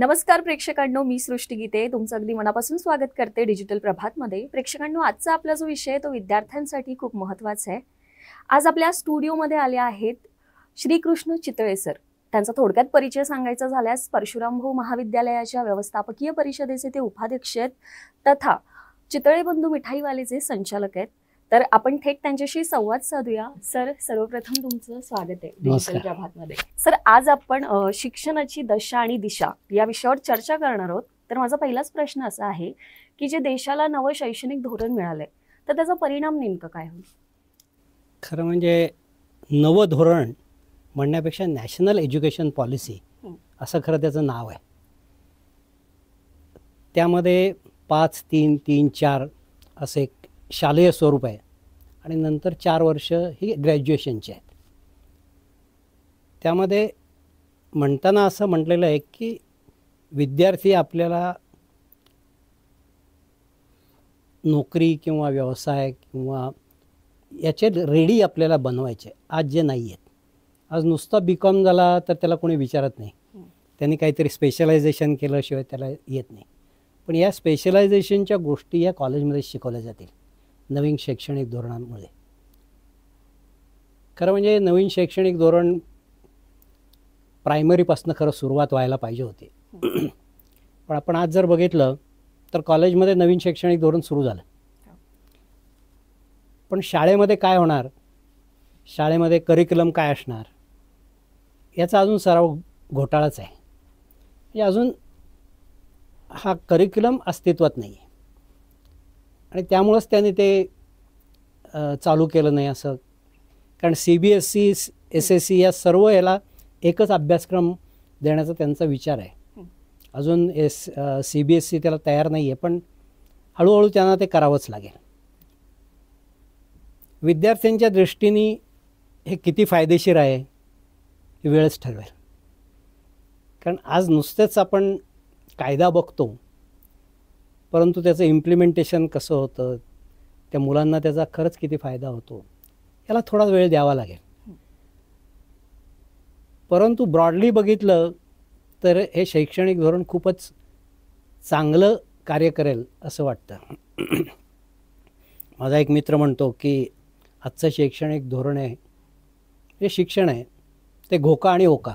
नमस्कार प्रेक्षकांनो मी सृष्टी गीते तुमचं अगदी मनापासून स्वागत करते डिजिटल प्रभातमध्ये प्रेक्षकांनो आजचा आपला जो विषय तो विद्यार्थ्यांसाठी खूप महत्त्वाचा आहे आज आपल्या स्टुडिओमध्ये आल्या आहेत श्रीकृष्ण चितळे सर त्यांचा थोडक्यात परिचय सांगायचा झाल्यास परशुराम भाऊ महाविद्यालयाच्या व्यवस्थापकीय परिषदेचे ते उपाध्यक्ष आहेत तथा चितळे बंधू मिठाईवालेचे संचालक आहेत तर आपण थेट त्यांच्याशी संवाद साधूया सर सर्वप्रथम तुमचं स्वागत आहे डिजिटल प्रभातमध्ये सर आज आपण शिक्षणाची दशा आणि दिशा या विषयावर चर्चा करणार आहोत तर माझा पहिलाच प्रश्न असा आहे की जे देशाला नवं शैक्षणिक धोरण मिळालंय तर त्याचा परिणाम नेमकं काय होईल खरं म्हणजे नवं धोरण म्हणण्यापेक्षा नॅशनल एज्युकेशन पॉलिसी असं खरं त्याचं नाव आहे त्यामध्ये पाच तीन तीन चार असे एक शालेय स्वरूप आहे आणि नंतर चार वर्ष ही ग्रॅज्युएशनची आहेत त्यामध्ये म्हणताना असं म्हटलेलं आहे की विद्यार्थी आपल्याला नोकरी किंवा व्यवसाय किंवा याचे रेडी आपल्याला बनवायचे आज जे नाही आहेत आज नुसता बी कॉम झाला तर त्याला कोणी विचारत नाही त्यांनी काहीतरी स्पेशलायझेशन केल्याशिवाय त्याला येत नाही पण या स्पेशलायझेशनच्या गोष्टी या कॉलेजमध्ये शिकवल्या जातील नवीन शैक्षणिक धोरणांमुळे खरं म्हणजे नवीन शैक्षणिक धोरण प्रायमरीपासून खरं सुरुवात व्हायला पाहिजे होती पण आपण आज जर बघितलं तर कॉलेजमध्ये नवीन शैक्षणिक धोरण सुरू झालं पण शाळेमध्ये काय होणार शाळेमध्ये करिक्युलम काय असणार याचा अजून सराव घोटाळाच आहे म्हणजे अजून हा करिक्युलम अस्तित्वात नाही आहे आणि त्यामुळंच त्यांनी ते चालू केलं नाही असं कारण C B S C S S C या सर्व याला एकच अभ्यासक्रम देण्याचा त्यांचा विचार आहे अजून S C B S C त्याला तयार नाही आहे पण हळूहळू त्यांना ते करावंच लागेल विद्यार्थ्यांच्या दृष्टीने हे किती फायदेशीर आहे हे वेळच ठरवेल कारण आज नुसतेच आपण कायदा बघतो परंतु त्याचं इम्प्लिमेंटेशन कसं होतं त्या मुलांना त्याचा खरंच किती फायदा होतो याला थोडा वेळ द्यावा लागेल परंतु ब्रॉडली बघितलं तर हे शैक्षणिक धोरण खूपच चांगलं कार्य करेल असं वाटतं माझा एक मित्र म्हणतो की आजचं शैक्षणिक धोरण आहे जे शिक्षण आहे ते घोका आणि ओका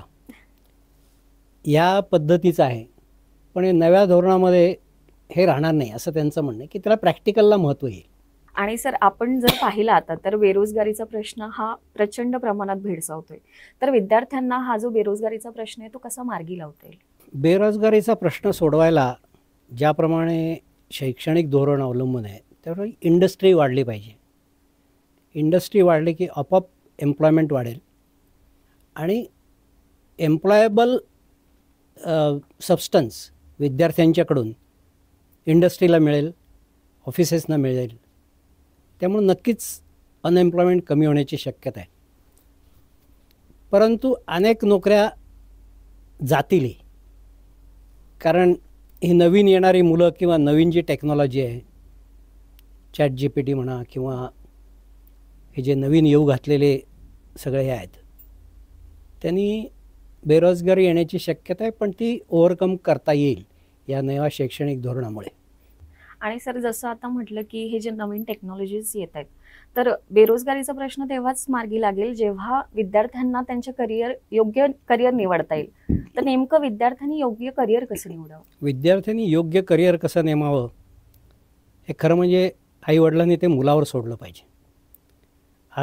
या पद्धतीचं आहे पण नव्या धोरणामध्ये हे राहणार नाही असं त्यांचं म्हणणं आहे की त्याला प्रॅक्टिकलला महत्त्व येईल आणि सर आपण जर पाहिलं आता तर बेरोजगारीचा प्रश्न हा प्रचंड प्रमाणात भेडसावतोय तर विद्यार्थ्यांना हा जो बेरोजगारीचा प्रश्न आहे तो कसा मार्गी लावता येईल बेरोजगारीचा प्रश्न सोडवायला ज्याप्रमाणे शैक्षणिक धोरण अवलंबून आहे त्यामुळे इंडस्ट्री वाढली पाहिजे इंडस्ट्री वाढली की आपोआप एम्प्लॉयमेंट वाढेल आणि एम्प्लॉयबल सबस्टन्स विद्यार्थ्यांच्याकडून इंडस्ट्रीला मिळेल ऑफिसेसना मिळेल त्यामुळे नक्कीच अनएम्प्लॉयमेंट कमी होण्याची शक्यता आहे परंतु अनेक नोकऱ्या जातील कारण ही नवीन येणारी मुलं किंवा नवीन जी टेक्नॉलॉजी आहे चॅट जी पी टी म्हणा किंवा हे जे नवीन येऊ घातलेले सगळे आहेत त्यांनी बेरोजगारी येण्याची शक्यता आहे पण ती ओव्हरकम करता येईल या नव्या शैक्षणिक धोरणामुळे आणि सर जसं आता म्हटलं की हे जे नवीन टेक्नॉलॉजीज येत आहेत तर बेरोजगारीचा प्रश्न तेव्हाच मार्गी लागेल जेव्हा विद्यार्थ्यांना त्यांचे करिअर योग्य करिअर निवडता येईल तर नेमकं विद्यार्थ्यांनी योग्य करिअर कसं निवडावं विद्यार्थ्यांनी योग्य करिअर कसं नेमावं हे खरं म्हणजे आईवडिलांनी ते मुलावर सोडलं पाहिजे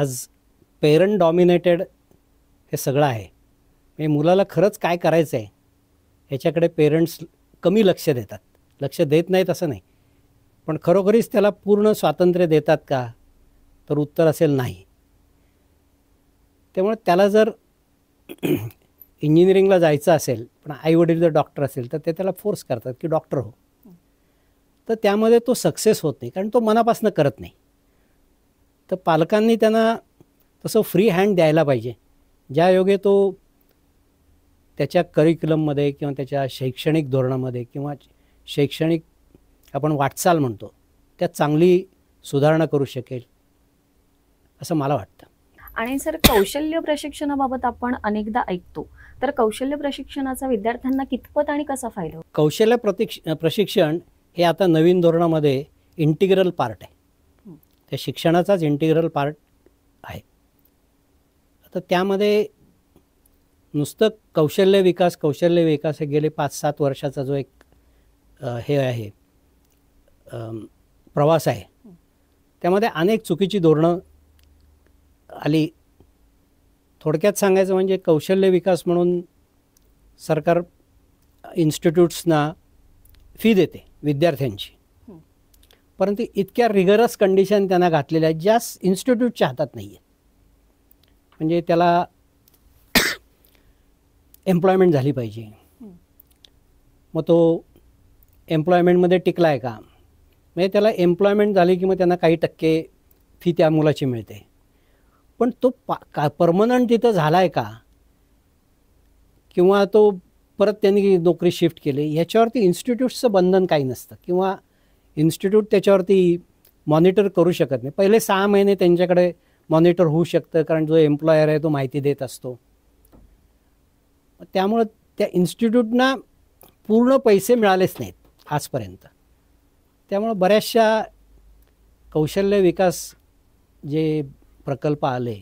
आज पेरंट डॉमिनेटेड हे सगळं आहे म्हणजे मुलाला खरंच काय करायचं आहे ह्याच्याकडे पेरेंट्स कमी लक्ष देतात लक्ष देत नाहीत असं नाही पण खरोखरीच त्याला पूर्ण स्वातंत्र्य देतात का तर उत्तर असेल नाही त्यामुळे त्याला जर इंजिनिअरिंगला जायचं असेल पण आईवडील जर डॉक्टर असेल तर ते त्याला फोर्स करतात की डॉक्टर हो तर त्यामध्ये तो सक्सेस होत नाही कारण तो मनापासून करत नाही तर पालकांनी त्यांना तसं फ्री हँड द्यायला पाहिजे ज्या योगे तो त्याच्या करिक्युलममध्ये किंवा त्याच्या शैक्षणिक धोरणामध्ये किंवा शैक्षणिक आपण वाटचाल म्हणतो त्यात चांगली सुधारणा करू शकेल असं मला वाटतं आणि सर कौशल्य प्रशिक्षणाबाबत आपण अनेकदा ऐकतो तर कौशल्य प्रशिक्षणाचा विद्यार्थ्यांना कितपत आणि कसा फायदा कौशल्य प्रतिक्ष प्रशिक्षण हे आता नवीन धोरणामध्ये इंटिग्रल पार्ट आहे त्या शिक्षणाचाच इंटिग्रल पार्ट आहे आता त्यामध्ये नुसतं कौशल्य विकास कौशल्य विकास हे गेले पाच सात वर्षाचा जो एक हे आहे प्रवास आहे त्यामध्ये अनेक चुकीची धोरणं आली थोडक्यात सांगायचं म्हणजे कौशल्य विकास म्हणून सरकार इन्स्टिट्यूट्सना फी देते विद्यार्थ्यांची परंतु इतक्या रिगरस कंडिशन त्यांना घातलेल्या आहेत ज्या इन्स्टिट्यूटच्या हातात नाही आहेत म्हणजे त्याला एम्प्लॉयमेंट झाली पाहिजे मग तो एम्प्लॉयमेंटमध्ये टिकला आहे का म्हणजे त्याला एम्प्लॉयमेंट झाली की मग त्यांना काही टक्के फी त्या मुलाची मिळते पण तो पा का परमनंट तिथं झाला आहे का किंवा तो परत त्यांनी नोकरी शिफ्ट केली ह्याच्यावरती इन्स्टिट्यूटचं बंधन काही नसतं किंवा इन्स्टिट्यूट त्याच्यावरती मॉनिटर करू शकत नाही पहिले सहा महिने त्यांच्याकडे मॉनिटर होऊ शकतं कारण जो एम्प्लॉयर आहे तो माहिती देत असतो त्यामुळं त्या इन्स्टिट्यूटना पूर्ण पैसे मिळालेच नाहीत आजपर्यंत त्यामुळं बऱ्याचशा कौशल्य विकास जे प्रकल्प आले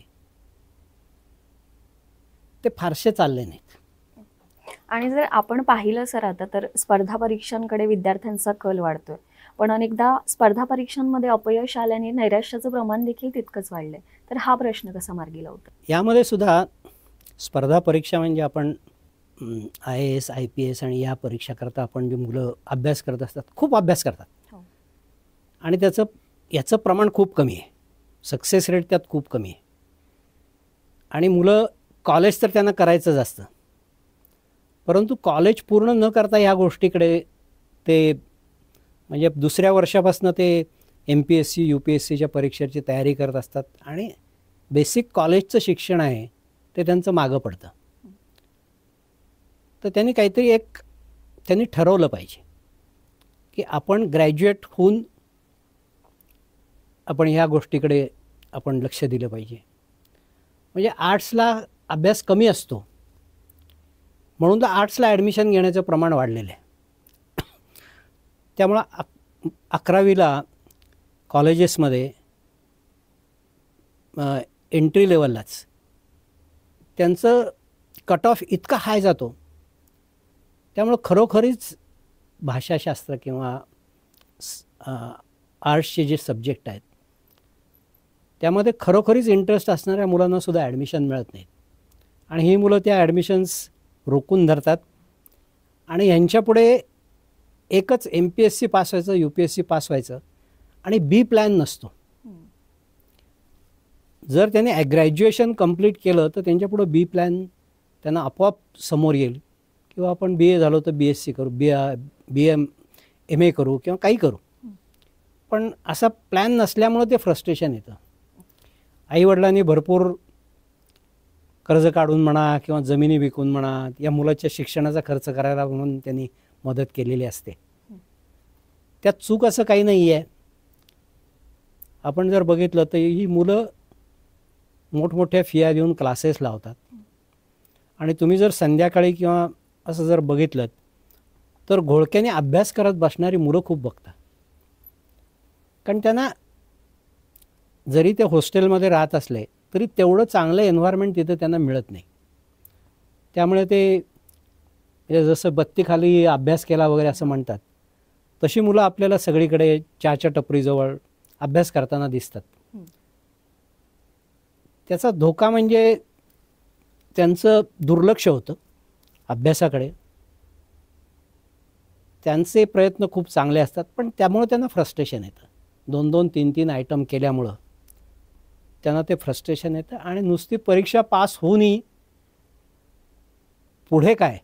ते फारसे चालले नाहीत आणि जर आपण पाहिलं सर आता तर स्पर्धा परीक्षांकडे विद्यार्थ्यांचा कल वाढतोय पण अनेकदा स्पर्धा परीक्षांमध्ये अपयश आल्याने नैराश्याचं प्रमाण देखील तितकंच वाढलंय तर हा प्रश्न कसा मार्गी लावतो यामध्ये सुद्धा स्पर्धा परीक्षा म्हणजे आपण I A S I P S आणि या परीक्षाकरता आपण जे मुलं अभ्यास करत असतात खूप अभ्यास करतात हो. आणि त्याचं याचं प्रमाण खूप कमी आहे सक्सेस रेट त्यात खूप कमी आहे आणि मुलं कॉलेज तर त्यांना करायचंच असतं परंतु कॉलेज पूर्ण न करता ह्या गोष्टीकडे ते म्हणजे दुसऱ्या वर्षापासून ते M P S C U P S सीच्या परीक्षेची तयारी करत असतात आणि बेसिक कॉलेजचं शिक्षण आहे ते त्यांचं मागं पडतं तर त्यांनी काहीतरी एक त्यांनी ठरवलं पाहिजे की आपण ग्रॅज्युएट होऊन आपण ह्या गोष्टीकडे आपण लक्ष दिलं पाहिजे म्हणजे आर्ट्सला अभ्यास कमी असतो म्हणून तर आर्ट्सला ॲडमिशन घेण्याचं प्रमाण वाढलेलं आहे त्यामुळं अक अकरावीला कॉलेजेसमध्ये एंट्री लेवललाच त्यांचं कट ऑफ इतका हाय जातो त्यामुळं खरोखरीच भाषाशास्त्र किंवा आर्ट्सचे जे सब्जेक्ट आहेत त्यामध्ये खरोखरीच इंटरेस्ट असणाऱ्या मुलांनासुद्धा ॲडमिशन मिळत नाहीत आणि ही मुलं त्या ॲडमिशन्स रोखून धरतात आणि ह्यांच्यापुढे एकच M P S C pass व्हायचं U P S C pass व्हायचं आणि बी प्लॅन नसतो जर त्यांनी ग्रॅज्युएशन कंप्लीट केलं तर त्यांच्यापुढं बी प्लॅन त्यांना आपोआप समोर येईल किंवा आपण बी ए झालो तर बी एस सी करू बी बी एम एम ए करू किंवा काही करू पण असा प्लॅन नसल्यामुळं ते फ्रस्ट्रेशन येतं आईवडिलांनी भरपूर कर्ज काढून म्हणा किंवा जमिनी विकून म्हणा या मुलाच्या शिक्षणाचा खर्च करायला म्हणून त्यांनी मदत केलेली असते त्यात चूक असं काही नाही आहे आपण जर बघितलं तर ही मुलं मोठमोठ्या फिया देऊन क्लासेस लावतात आणि तुम्ही जर संध्याकाळी किंवा असं जर बघितलं तर घोळक्याने अभ्यास करत बसणारी मुलं खूप बघतात कारण त्यांना जरी ते हॉस्टेलमध्ये राहत असले तरी तेवढं चांगलं एन्व्हायरमेंट तिथं त्यांना मिळत नाही त्यामुळे ते जसं बत्तीखाली अभ्यास केला वगैरे असं म्हणतात तशी मुलं आपल्याला सगळीकडे चहाच्या टपरीजवळ अभ्यास करताना दिसतात त्याचा धोका म्हणजे त्यांचं दुर्लक्ष होतं अभ्यासाकडे त्यांचे प्रयत्न खूप चांगले असतात पण त्यामुळं त्यांना फ्रस्ट्रेशन येतं दोन दोन तीन तीन आयटम केल्यामुळं त्यांना ते फ्रस्ट्रेशन येतं आणि नुसती परीक्षा पास होऊनही पुढे काय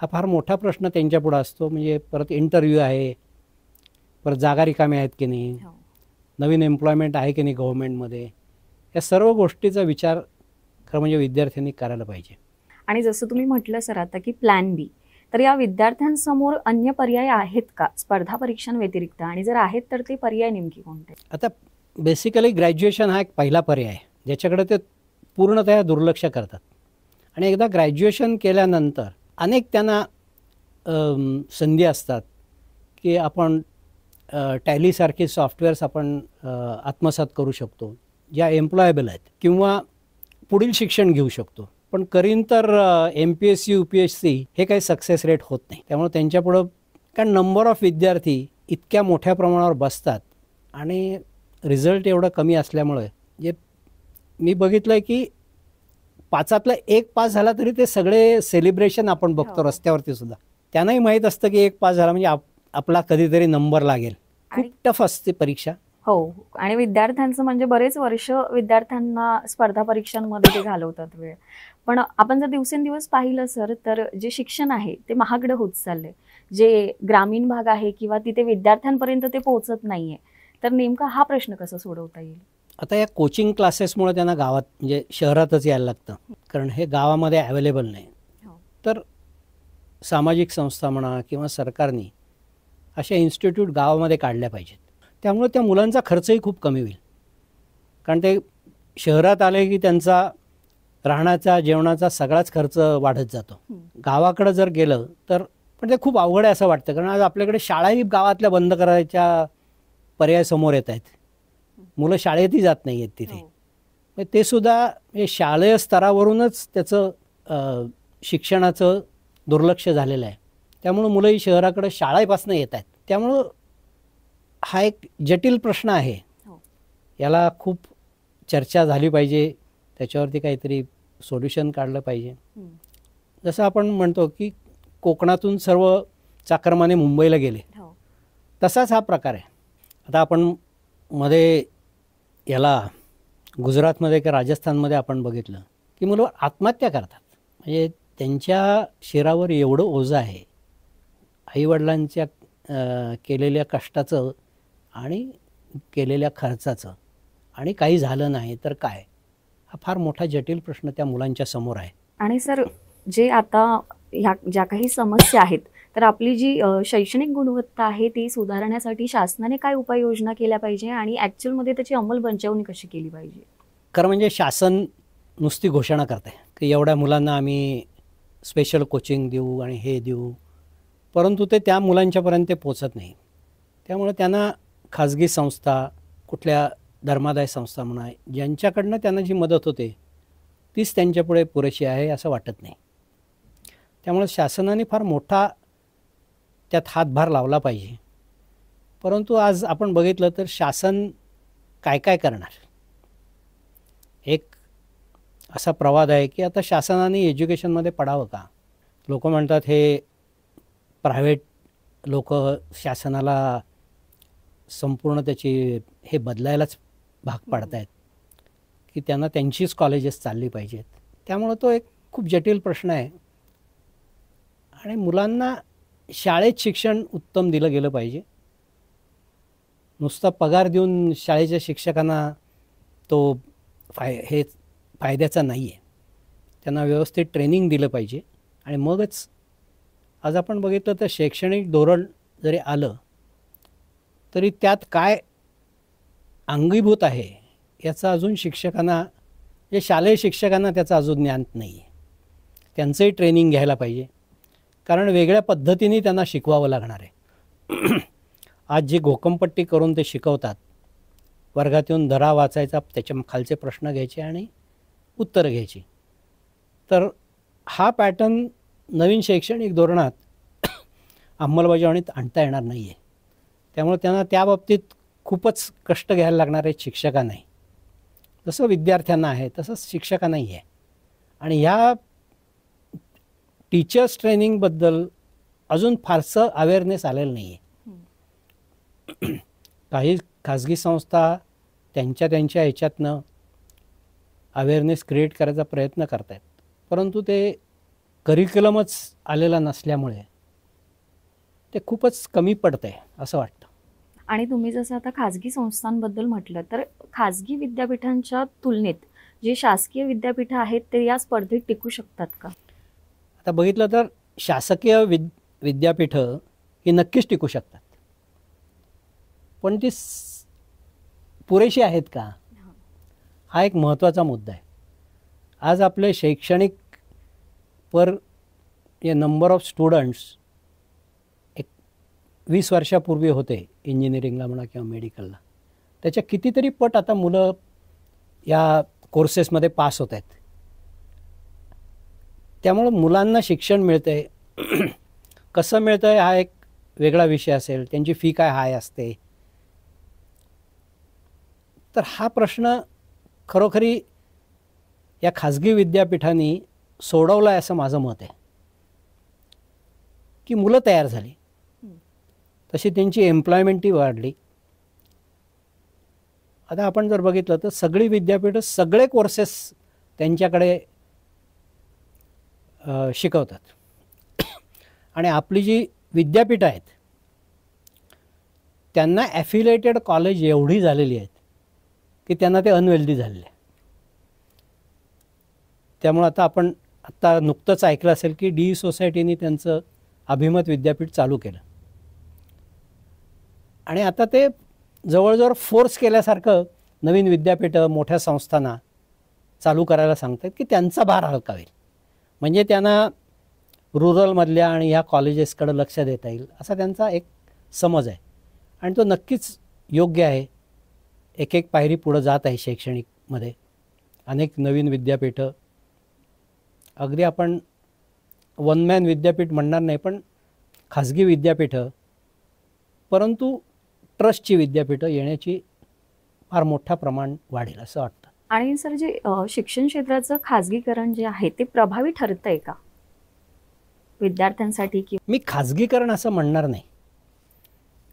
हा फार मोठा प्रश्न त्यांच्यापुढं असतो म्हणजे परत इंटरव्ह्यू आहे परत जागा रिकामे आहेत की नाही हो. नवीन एम्प्लॉयमेंट आहे की नाही गव्हर्मेंटमध्ये या सर्व गोष्टीचा विचार खरं म्हणजे विद्यार्थ्यांनी करायला पाहिजे आणि जसं तुम्ही म्हटलं सर आता की प्लॅन बी तर या विद्यार्थ्यांसमोर अन्य पर्याय आहेत का स्पर्धा परीक्षांव्यतिरिक्त आणि जर आहेत तर ते पर्याय नेमकी कोणते आता बेसिकली ग्रॅज्युएशन हा एक पहिला पर्याय आहे ज्याच्याकडे ते पूर्णतः दुर्लक्ष करतात आणि एकदा ग्रॅज्युएशन केल्यानंतर अनेक त्यांना संधी असतात की आपण टॅलीसारखे सॉफ्टवेअर्स आपण आत्मसात करू शकतो ज्या एम्प्लॉयबल आहेत किंवा पुढील शिक्षण घेऊ शकतो पण करीन तर M P S C U P S C हे काही सक्सेस रेट होत नाही त्यामुळे त्यांच्यापुढं कारण नंबर ऑफ विद्यार्थी इतक्या मोठ्या प्रमाणावर बसतात आणि रिझल्ट एवढा कमी असल्यामुळे जे मी बघितलं की पाचातला एक पास झाला तरी ते सगळे सेलिब्रेशन आपण बघतो हो. रस्त्यावरती सुद्धा त्यांनाही माहीत असतं की एक पास झाला म्हणजे आपला कधीतरी नंबर लागेल खूप टफ असते परीक्षा हो आणि विद्यार्थ्यांचं म्हणजे बरेच वर्ष विद्यार्थ्यांना स्पर्धा परीक्षांमध्ये ते घालवतात वेळ पण आपण जर दिवसेंदिवस पाहिलं सर तर जे शिक्षण आहे ते महागडं होत चाललंय जे ग्रामीण भाग आहे किंवा तिथे विद्यार्थ्यांपर्यंत ते पोहोचत नाहीये तर नेमका हा प्रश्न कसा सोडवता येईल आता या कोचिंग क्लासेसमुळे त्यांना गावात म्हणजे शहरातच यायला लागतं कारण हे गावामध्ये अवेलेबल नाही हो. तर सामाजिक संस्था म्हणा किंवा सरकारने अशा इन्स्टिट्यूट गावामध्ये काढल्या पाहिजेत त्यामुळे त्या मुलांचा खर्चही खूप कमी होईल कारण ते शहरात आले की त्यांचा राहण्याचा जेवणाचा सगळाच खर्च वाढत जातो गावाकडं जर गेलं तर पण ते खूप अवघड आहे असं वाटतं कारण आज आपल्याकडे शाळाही गावातल्या बंद करायच्या पर्याय समोर येत आहेत मुलं शाळेतही जात नाही आहेत तिथे हो. ते सुद्धा हे शालेय स्तरावरूनच त्याचं शिक्षणाचं दुर्लक्ष झालेलं आहे त्यामुळं मुलंही शहराकडे शाळेपासून येत आहेत त्यामुळं हा एक जटिल प्रश्न आहे हो. याला खूप चर्चा झाली पाहिजे त्याच्यावरती काहीतरी सोल्युशन काढलं पाहिजे जसं आपण म्हणतो की कोकणातून सर्व चाकरमाने मुंबईला गेले हो. तसाच हा प्रकार आहे आता आपण मध्ये याला गुजरातमध्ये किंवा राजस्थानमध्ये आपण बघितलं की मुलं आत्महत्या करतात म्हणजे त्यांच्या शिरावर एवढं ओझं आहे आईवडिलांच्या केलेल्या कष्टाचं आणि केलेल्या खर्चाचं आणि काही झालं नाही तर काय हा फार मोठा जटिल प्रश्न त्या मुलांच्या समोर आहे आणि सर जे आता ह्या ज्या काही समस्या आहेत तर आपली जी शैक्षणिक गुणवत्ता आहे ती सुधारण्यासाठी शासनाने काय उपाययोजना केल्या पाहिजे आणि ॲक्च्युअलमध्ये त्याची अंमलबजावणी कशी केली पाहिजे खरं म्हणजे शासन नुसती घोषणा करते की एवढ्या मुलांना आम्ही स्पेशल कोचिंग देऊ आणि हे देऊ परंतु ते त्या मुलांच्यापर्यंत पोचत नाही त्यामुळे त्यांना खाजगी संस्था कुठल्या धर्मादाय संस्था म्हणा ज्यांच्याकडनं त्यांना जी मदत होते तीच त्यांच्यापुढे पुरेशी आहे असं वाटत नाही त्यामुळे शासनाने फार मोठा त्यात हातभार लावला पाहिजे परंतु आज आपण बघितलं तर शासन काय काय करणार एक असा प्रवाद आहे की आता शासनाने एज्युकेशनमध्ये पडावं का लोक म्हणतात हे प्रायव्हेट लोक शासनाला संपूर्ण त्याची हे बदलायलाच भाग पाडत की त्यांना त्यांचीच कॉलेजेस चालली पाहिजेत त्यामुळं तो एक खूप जटिल प्रश्न आहे आणि मुलांना शाळेत शिक्षण उत्तम दिलं गेलं पाहिजे नुसता पगार देऊन शाळेच्या शिक्षकांना तो फाय हे फायद्याचा नाही आहे त्यांना व्यवस्थित ट्रेनिंग दिलं पाहिजे आणि मगच आज आपण बघितलं तर शैक्षणिक धोरण जरी आलं तरी त्यात काय अंगीभूत आहे याचा अजून शिक्षकांना या शालेय शिक्षकांना त्याचं अजून ज्ञान नाही आहे त्यांचंही ट्रेनिंग घ्यायला पाहिजे कारण वेगळ्या पद्धतीने त्यांना शिकवावं लागणार आहे आज जी घोकमपट्टी करून ते शिकवतात वर्गात येऊन धरा वाचायचा त्याच्या खालचे प्रश्न घ्यायचे आणि उत्तर घ्यायची तर हा पॅटर्न नवीन शैक्षणिक धोरणात अंमलबजावणीत आणता येणार नाही आहे त्यामुळे त्यांना त्या बाबतीत खूपच कष्ट घ्यायला लागणार आहे शिक्षकांनाही जसं विद्यार्थ्यांना आहे तसंच शिक्षकांनाही आहे आणि ह्या टीचर्स ट्रेनिंगबद्दल अजून फारसं अवेअरनेस आलेलं नाही आहे काही खाजगी संस्था त्यांच्या त्यांच्या ह्याच्यातनं अवेअरनेस क्रिएट करायचा प्रयत्न करत आहेत परंतु ते करिक्युलमच आलेला नसल्यामुळे ते खूपच कमी पडतं आहे असं वाटतं आणि तुम्ही जसं आता खाजगी संस्थांबद्दल म्हटलं तर खाजगी विद्यापीठांच्या तुलनेत जे शासकीय विद्यापीठ आहेत ते या स्पर्धेत टिकू शकतात का आता बघितलं तर शासकीय विद विद्यापीठं ही नक्कीच टिकू शकतात पण ती पुरेशी आहेत का हा एक महत्त्वाचा मुद्दा आहे आज आपले शैक्षणिक पर या नंबर ऑफ स्टुडंट्स वीस वर्षापूर्वी होते इंजिनिअरिंगला म्हणा किंवा मेडिकलला त्याच्या कितीतरी पट आता मुलं या कोर्सेसमध्ये पास होत आहेत त्यामुळं मुलांना शिक्षण मिळतं आहे कसं मिळतं आहे हा एक वेगळा विषय असेल त्यांची फी काय हाय असते तर हा प्रश्न खरोखरी या खाजगी विद्यापीठांनी सोडवला आहे असं माझं मत आहे की मुलं तयार झाली तशी त्यांची एम्प्लॉयमेंटही वाढली आता आपण जर बघितलं तर सगळी विद्यापीठं सगळे कोर्सेस त्यांच्याकडे शिकवतात आणि आपली जी विद्यापीठं आहेत त्यांना ॲफिलेटेड कॉलेज एवढी झालेली आहेत की त्यांना ते अनवेल्दी झालेले त्यामुळं आता आपण आत्ता नुकतंच ऐकलं असेल की डी सोसायटीने त्यांचं अभिमत विद्यापीठ चालू केलं आणि आता ते जवळजवळ फोर्स केल्यासारखं नवीन विद्यापीठं मोठ्या संस्थांना चालू करायला सांगतात की त्यांचा भार हलकावेल म्हणजे त्यांना रुरलमधल्या आणि ह्या कॉलेजेसकडं लक्ष देता येईल असा त्यांचा एक समज आहे आणि तो नक्कीच योग्य आहे एक एक पायरी पुढं जात आहे शैक्षणिकमध्ये अनेक नवीन विद्यापीठं अगदी आपण वनमॅन विद्यापीठ म्हणणार नाही पण खाजगी विद्यापीठं परंतु ट्रस्टची विद्यापीठं येण्याची फार मोठ्या प्रमाण वाढेल असं वाटतं आणि सर जे शिक्षण क्षेत्राचं खाजगीकरण जे आहे ते प्रभावी ठरत आहे का विद्यार्थ्यांसाठी की मी खाजगीकरण असं म्हणणार नाही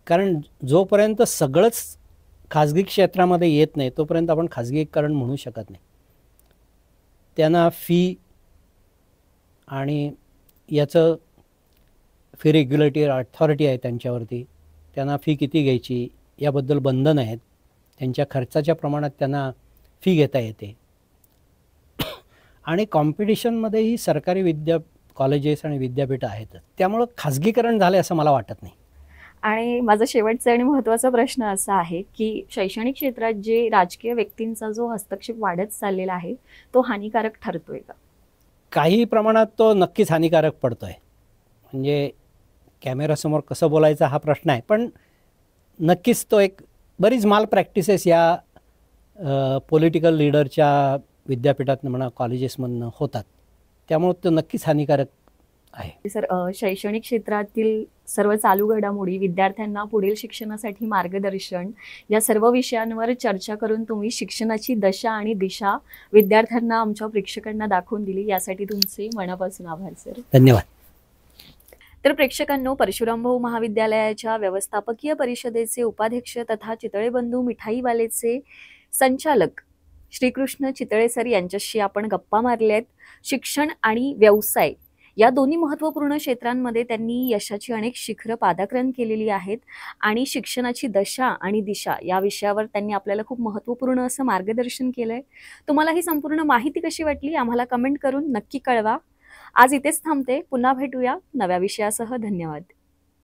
कारण जोपर्यंत सगळंच खाजगी क्षेत्रामध्ये येत नाही तोपर्यंत आपण खाजगीकरण म्हणू शकत नाही त्यांना फी आणि याचं फी रेग्युलेटरी अथॉरिटी आहे त्यांच्यावरती त्यांना फी किती घ्यायची याबद्दल बंधन आहेत त्यांच्या खर्चाच्या प्रमाणात त्यांना फी घेता येते आणि कॉम्पिटिशनमध्येही सरकारी विद्या कॉलेजेस आणि विद्यापीठ आहेत त्यामुळं खाजगीकरण झालं असं मला वाटत नाही आणि माझा शेवटचा आणि महत्त्वाचा प्रश्न असा आहे की शैक्षणिक क्षेत्रात जे राजकीय व्यक्तींचा जो हस्तक्षेप वाढत चाललेला आहे तो हानिकारक ठरतोय का काही प्रमाणात तो नक्कीच हानिकारक पडतोय म्हणजे कॅमेरासमोर कसं बोलायचा हा प्रश्न आहे पण नक्कीच तो एक बरीच माल प्रॅक्टिसेस या पॉलिटिकल लीडरच्या विद्यापीठात म्हणा कॉलेजेसमधनं होतात त्यामुळे तो नक्कीच हानिकारक आहे सर शैक्षणिक क्षेत्रातील सर्व चालू घडामोडी विद्यार्थ्यांना पुढील शिक्षणासाठी मार्गदर्शन या सर्व विषयांवर चर्चा करून तुम्ही शिक्षणाची दशा आणि दिशा विद्यार्थ्यांना आमच्या प्रेक्षकांना दाखवून दिली यासाठी तुमचे मनापासून आभार सर धन्यवाद तर प्रेक्षकांनो परशुराम भाऊ महाविद्यालयाच्या व्यवस्थापकीय परिषदेचे उपाध्यक्ष तथा चितळेबंधू मिठाईवालेचे संचालक श्रीकृष्ण चितळे सर यांच्याशी आपण गप्पा मारले आहेत शिक्षण आणि व्यवसाय या दोन्ही महत्त्वपूर्ण क्षेत्रांमध्ये त्यांनी यशाची अनेक शिखरं पादाक्रम केलेली आहेत आणि शिक्षणाची दशा आणि दिशा या विषयावर त्यांनी आपल्याला खूप महत्त्वपूर्ण असं मार्गदर्शन केलं आहे तुम्हाला ही संपूर्ण माहिती कशी वाटली आम्हाला कमेंट करून नक्की कळवा आज इथेच थांबते पुन्हा भेटूया नव्या विषयासह धन्यवाद